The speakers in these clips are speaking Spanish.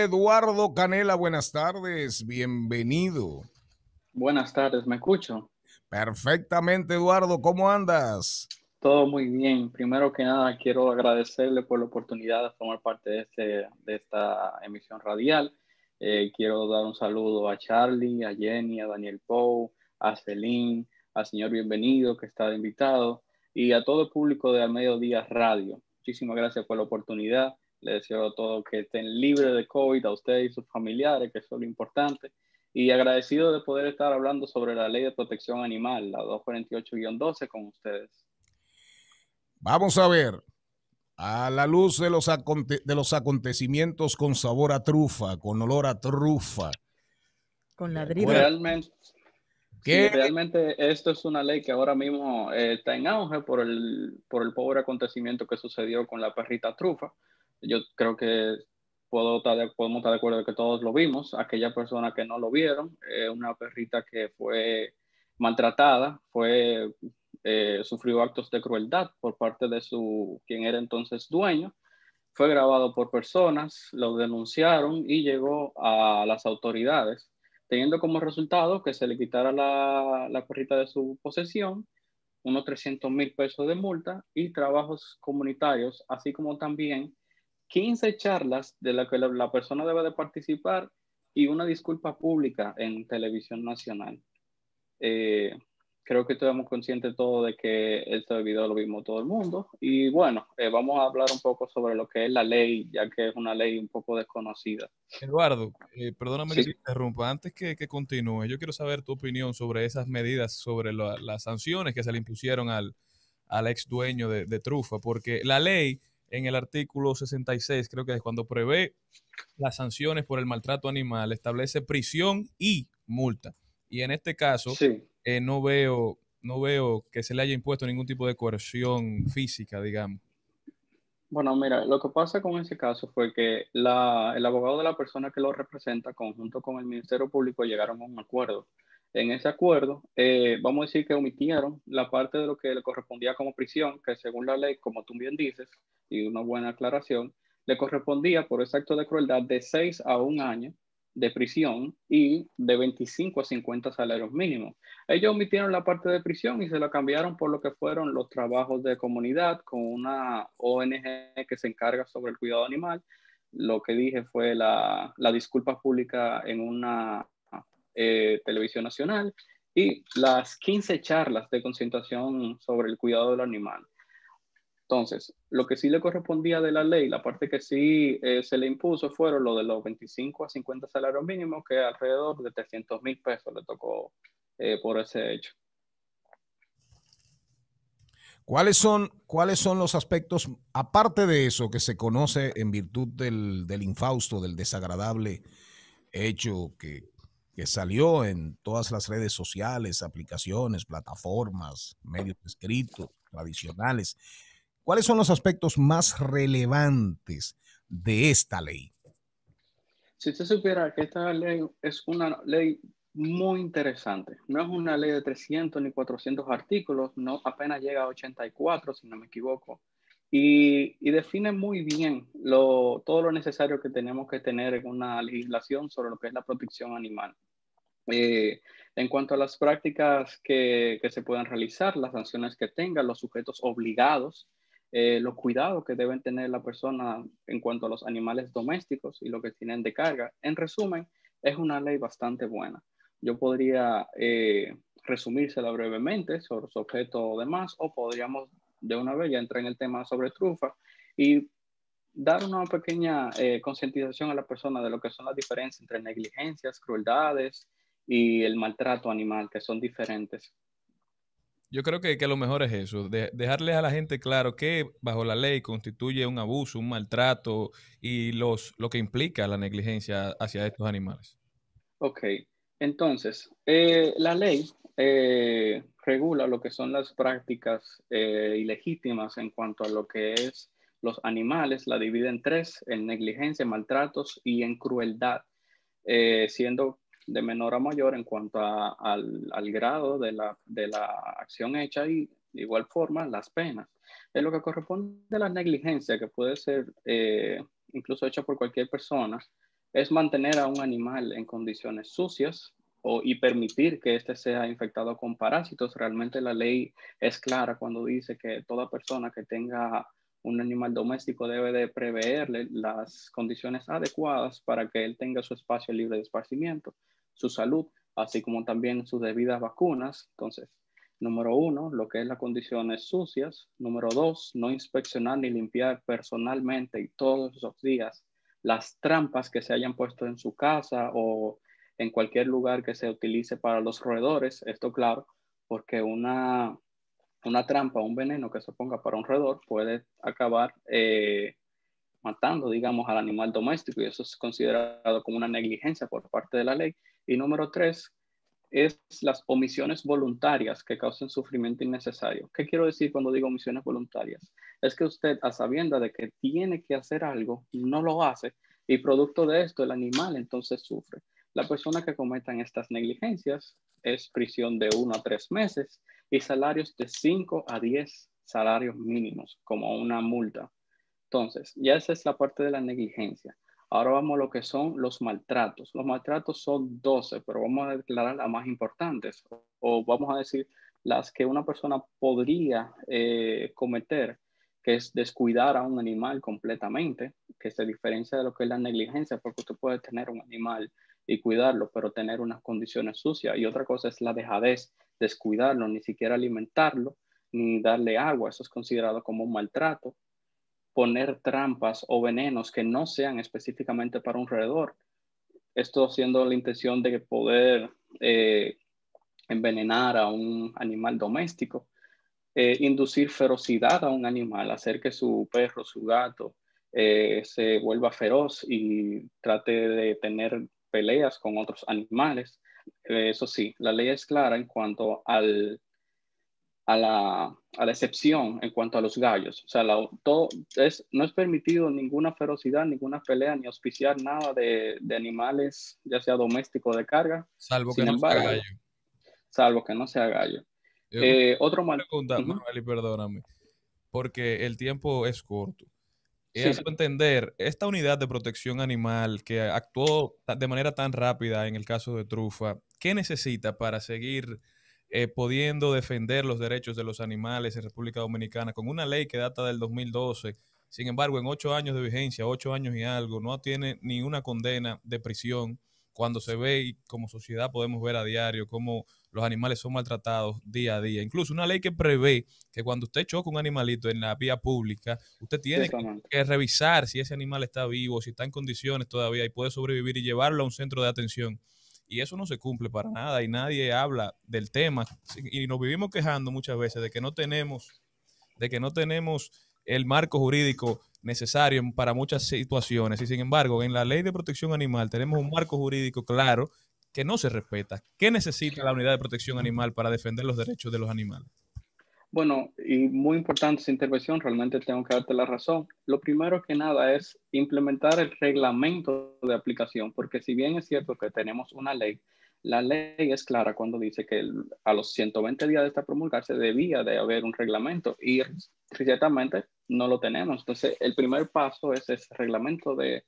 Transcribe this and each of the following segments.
Eduardo Canela, buenas tardes, bienvenido. Buenas tardes, ¿me escucho? Perfectamente, Eduardo, ¿cómo andas? Todo muy bien. Primero que nada, quiero agradecerle por la oportunidad de formar parte de, este, esta emisión radial. Eh, quiero dar un saludo a Charlie, a Jenny, a Daniel Poe, a Celine, al señor Bienvenido que está invitado y a todo el público de Al Mediodía Radio. Muchísimas gracias por la oportunidad les deseo a todos que estén libres de COVID, a ustedes y sus familiares, que eso es lo importante. Y agradecido de poder estar hablando sobre la ley de protección animal, la 248-12, con ustedes. Vamos a ver. A la luz de los, de los acontecimientos con sabor a trufa, con olor a trufa. Con eh, la Realmente, realmente esto es una ley que ahora mismo eh, está en auge por el, por el pobre acontecimiento que sucedió con la perrita trufa yo creo que puedo podemos estar de acuerdo que todos lo vimos. Aquella persona que no lo vieron, eh, una perrita que fue maltratada, fue, eh, sufrió actos de crueldad por parte de su, quien era entonces dueño. Fue grabado por personas, lo denunciaron y llegó a las autoridades, teniendo como resultado que se le quitara la, la perrita de su posesión, unos 300 mil pesos de multa y trabajos comunitarios, así como también 15 charlas de las que la, persona debe de participar y una disculpa pública en televisión nacional. Eh, creo que estamos conscientes todos de que este video lo vimos todo el mundo. Y bueno, eh, vamos a hablar un poco sobre lo que es la ley, ya que es una ley un poco desconocida. Eduardo, eh, perdóname si interrumpa. Antes que, que, continúe, yo quiero saber tu opinión sobre esas medidas, sobre las sanciones que se le impusieron al, ex dueño de Trufa, porque la ley en el artículo 66, creo que es cuando prevé las sanciones por el maltrato animal, establece prisión y multa. Y en este caso, eh, no, veo, no veo que se le haya impuesto ningún tipo de coerción física, digamos. Bueno, mira, lo que pasa con ese caso fue que el abogado de la persona que lo representa, conjunto con el Ministerio Público, llegaron a un acuerdo en ese acuerdo, eh, vamos a decir que omitieron la parte de lo que le correspondía como prisión, que según la ley, como tú bien dices, y una buena aclaración, le correspondía por ese acto de crueldad de 6 a un año de prisión y de 25 a 50 salarios mínimos. Ellos omitieron la parte de prisión y se la cambiaron por lo que fueron los trabajos de comunidad con una ONG que se encarga sobre el cuidado animal. Lo que dije fue la, la disculpa pública en una eh, Televisión Nacional y las 15 charlas de concientización sobre el cuidado del animal. Entonces, lo que sí le correspondía de la ley, la parte que sí eh, se le impuso fueron lo de los 25 a 50 salarios mínimos, que alrededor de 300 mil pesos le tocó eh, por ese hecho. ¿Cuáles son, ¿Cuáles son los aspectos, aparte de eso, que se conoce en virtud del, del infausto, del desagradable hecho que, que salió en todas las redes sociales, aplicaciones, plataformas, medios escritos, tradicionales. ¿Cuáles son los aspectos más relevantes de esta ley? Si usted supiera que esta ley es una ley muy interesante, no es una ley de 300 ni 400 artículos, no apenas llega a 84, si no me equivoco y, define muy bien todo lo necesario que tenemos que tener en una legislación sobre lo que es la protección animal. Eh, en cuanto a las prácticas que, se pueden realizar, las sanciones que tengan, los sujetos obligados, eh, los cuidados que deben tener la persona en cuanto a los animales domésticos y lo que tienen de carga. En resumen, es una ley bastante buena. Yo podría eh, resumírsela brevemente sobre su objeto o demás, o podríamos de una vez ya entré en el tema sobre trufa y dar una pequeña eh, concientización a la persona de lo que son las diferencias entre negligencias, crueldades y el maltrato animal, que son diferentes. Yo creo que, que lo mejor es eso, dejarles a la gente claro que bajo la ley constituye un abuso, un maltrato y los, lo que implica la negligencia hacia estos animales. Ok, entonces, eh, la ley eh, regula lo que son las prácticas eh, ilegítimas en cuanto a lo que es los animales, la divide en tres, en negligencia, maltratos y en crueldad, eh, siendo de menor a mayor en cuanto al, grado de la, acción hecha y de igual forma las penas. es lo que corresponde a la negligencia, que puede ser eh, incluso hecha por cualquier persona, es mantener a un animal en condiciones sucias, y permitir que éste sea infectado con parásitos. Realmente la ley es clara cuando dice que toda persona que tenga un animal doméstico debe de preverle las condiciones adecuadas para que él tenga su espacio libre de esparcimiento, su salud, así como también sus debidas vacunas. Entonces, número uno, lo que es las condiciones sucias. Número dos, no inspeccionar ni limpiar personalmente y todos los días las trampas que se hayan puesto en su casa o en cualquier lugar que se utilice para los roedores, esto claro, porque una, una trampa, un veneno que se ponga para un roedor puede acabar eh, matando, digamos, al animal doméstico y eso es considerado como una negligencia por parte de la ley. Y número tres, es las omisiones voluntarias que causan sufrimiento innecesario. ¿Qué quiero decir cuando digo omisiones voluntarias? Es que usted, a sabienda de que tiene que hacer algo, no lo hace y producto de esto el animal entonces sufre. La persona que cometa estas negligencias es prisión de uno a tres meses y salarios de cinco a diez salarios mínimos como una multa. Entonces, ya esa es la parte de la negligencia. Ahora vamos a lo que son los maltratos. Los maltratos son 12, pero vamos a declarar las más importantes o vamos a decir las que una persona podría eh, cometer, que es descuidar a un animal completamente, que se diferencia de lo que es la negligencia, porque usted puede tener un animal y cuidarlo, pero tener unas condiciones sucias. Y otra cosa es la dejadez, descuidarlo, ni siquiera alimentarlo, ni darle agua. Eso es considerado como un maltrato. Poner trampas o venenos que no sean específicamente para un roedor. Esto siendo la intención de poder eh, envenenar a un animal doméstico. Eh, inducir ferocidad a un animal, hacer que su perro, su gato, eh, se vuelva feroz y trate de tener peleas con otros animales. Eh, eso sí, la ley es clara en cuanto al, a, la, excepción en cuanto a los gallos. O sea, no es permitido ninguna ferocidad, ninguna pelea, ni auspiciar nada de, animales, ya sea doméstico de carga. Salvo que no sea gallo. Salvo que no sea eh, otro mal. perdóname, porque el tiempo es corto es entender, esta unidad de protección animal que actuó de manera tan rápida en el caso de Trufa, ¿qué necesita para seguir eh, pudiendo defender los derechos de los animales en República Dominicana con una ley que data del 2012? Sin embargo, en ocho años de vigencia, ocho años y algo, no tiene ni una condena de prisión cuando se ve y como sociedad podemos ver a diario cómo los animales son maltratados día a día. Incluso una ley que prevé que cuando usted choca un animalito en la vía pública, usted tiene que revisar si ese animal está vivo, si está en condiciones todavía y puede sobrevivir y llevarlo a un centro de atención. Y eso no se cumple para nada y nadie habla del tema. Y nos vivimos quejando muchas veces de que no tenemos, de que no tenemos el marco jurídico necesario para muchas situaciones. Y sin embargo, en la ley de protección animal tenemos un marco jurídico claro que no se respeta. ¿Qué necesita la unidad de protección animal para defender los derechos de los animales? Bueno, y muy importante esa intervención, realmente tengo que darte la razón. Lo primero que nada es implementar el reglamento de aplicación, porque si bien es cierto que tenemos una ley, la ley es clara cuando dice que a los 120 días de esta promulgarse debía de haber un reglamento y ciertamente no lo tenemos. Entonces, el primer paso es ese reglamento de,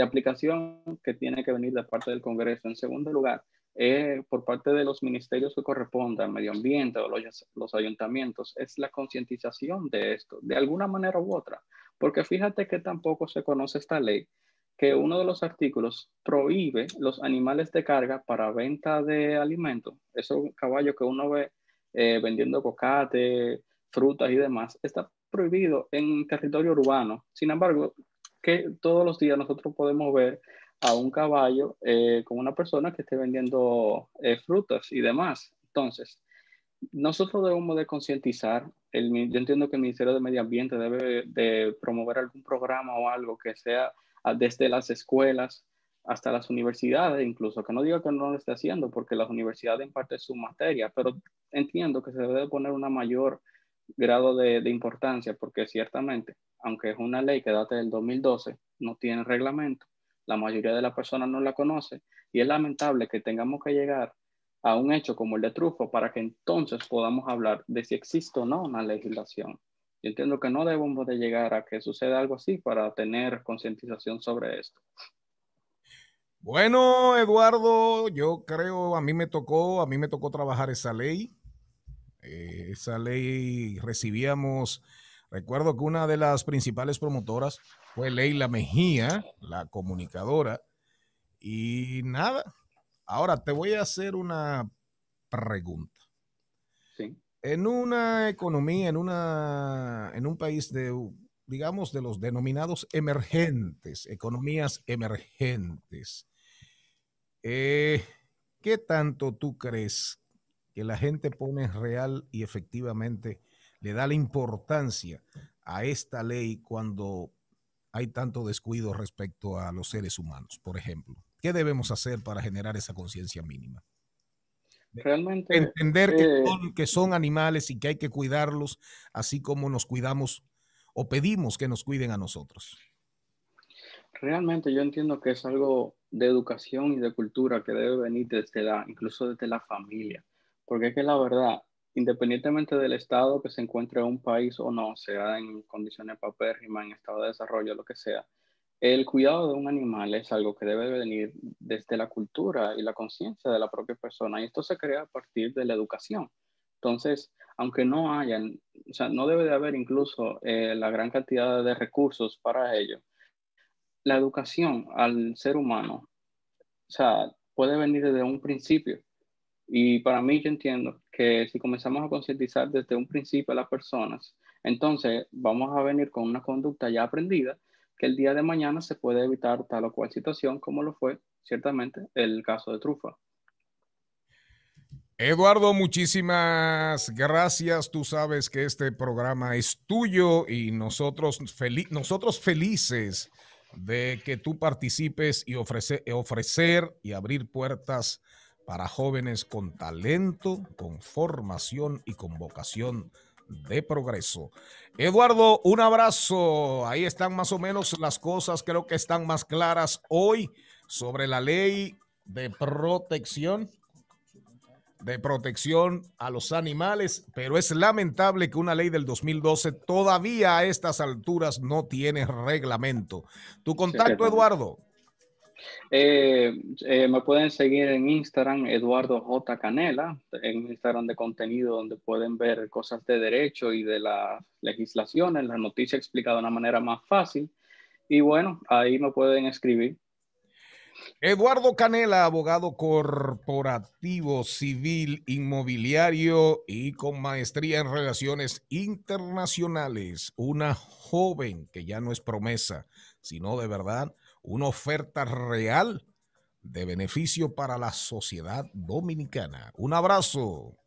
aplicación que tiene que venir de parte del Congreso. En segundo lugar, eh, por parte de los ministerios que correspondan, medio ambiente o los, ayuntamientos, es la concientización de esto, de alguna manera u otra. Porque fíjate que tampoco se conoce esta ley, que uno de los artículos prohíbe los animales de carga para venta de alimentos. un caballo que uno ve eh, vendiendo cocate, frutas y demás, Esta prohibido en territorio urbano. Sin embargo, que todos los días nosotros podemos ver a un caballo eh, con una persona que esté vendiendo eh, frutas y demás. Entonces, nosotros debemos de concientizar, yo entiendo que el Ministerio de Medio Ambiente debe de promover algún programa o algo que sea ah, desde las escuelas hasta las universidades, incluso, que no diga que no lo esté haciendo, porque las universidades en es su materia, pero entiendo que se debe poner una mayor grado de, importancia porque ciertamente, aunque es una ley que data del 2012, no tiene reglamento, la mayoría de la personas no la conoce y es lamentable que tengamos que llegar a un hecho como el de Trufo para que entonces podamos hablar de si existe o no una legislación. Yo entiendo que no debemos de llegar a que suceda algo así para tener concientización sobre esto. Bueno, Eduardo, yo creo, a mí me tocó, a mí me tocó trabajar esa ley eh, esa ley recibíamos, recuerdo que una de las principales promotoras fue Leila Mejía, la comunicadora, y nada. Ahora te voy a hacer una pregunta. En una economía, en, una, en un país de, digamos, de los denominados emergentes, economías emergentes, eh, ¿qué tanto tú crees que la gente pone real y efectivamente le da la importancia a esta ley cuando hay tanto descuido respecto a los seres humanos, por ejemplo? ¿Qué debemos hacer para generar esa conciencia mínima? Realmente. Entender que, eh, son, que son animales y que hay que cuidarlos, así como nos cuidamos o pedimos que nos cuiden a nosotros. Realmente yo entiendo que es algo de educación y de cultura que debe venir desde la, incluso desde la familia. Porque es que la verdad, independientemente del estado que se encuentre un país o no, sea en condiciones papérrimas, en estado de desarrollo, lo que sea, el cuidado de un animal es algo que debe venir desde la cultura y la conciencia de la propia persona. Y esto se crea a partir de la educación. Entonces, aunque no hayan, o sea, no debe de haber incluso eh, la gran cantidad de recursos para ello, la educación al ser humano, o sea, puede venir desde un principio. Y para mí yo entiendo que si comenzamos a concientizar desde un principio a las personas, entonces vamos a venir con una conducta ya aprendida que el día de mañana se puede evitar tal o cual situación como lo fue ciertamente el caso de Trufa. Eduardo, muchísimas gracias. Tú sabes que este programa es tuyo y nosotros, nosotros felices de que tú participes y ofrecer y abrir puertas para jóvenes con talento, con formación y con vocación de progreso. Eduardo, un abrazo. Ahí están más o menos las cosas, creo que están más claras hoy sobre la ley de protección de protección a los animales, pero es lamentable que una ley del 2012 todavía a estas alturas no tiene reglamento. Tu contacto, Eduardo. Eh, eh, me pueden seguir en Instagram, Eduardo J. Canela, en Instagram de contenido donde pueden ver cosas de derecho y de la legislación en la noticia explicada de una manera más fácil. Y bueno, ahí me pueden escribir. Eduardo Canela, abogado corporativo, civil, inmobiliario y con maestría en relaciones internacionales. Una joven que ya no es promesa, sino de verdad una oferta real de beneficio para la sociedad dominicana. Un abrazo.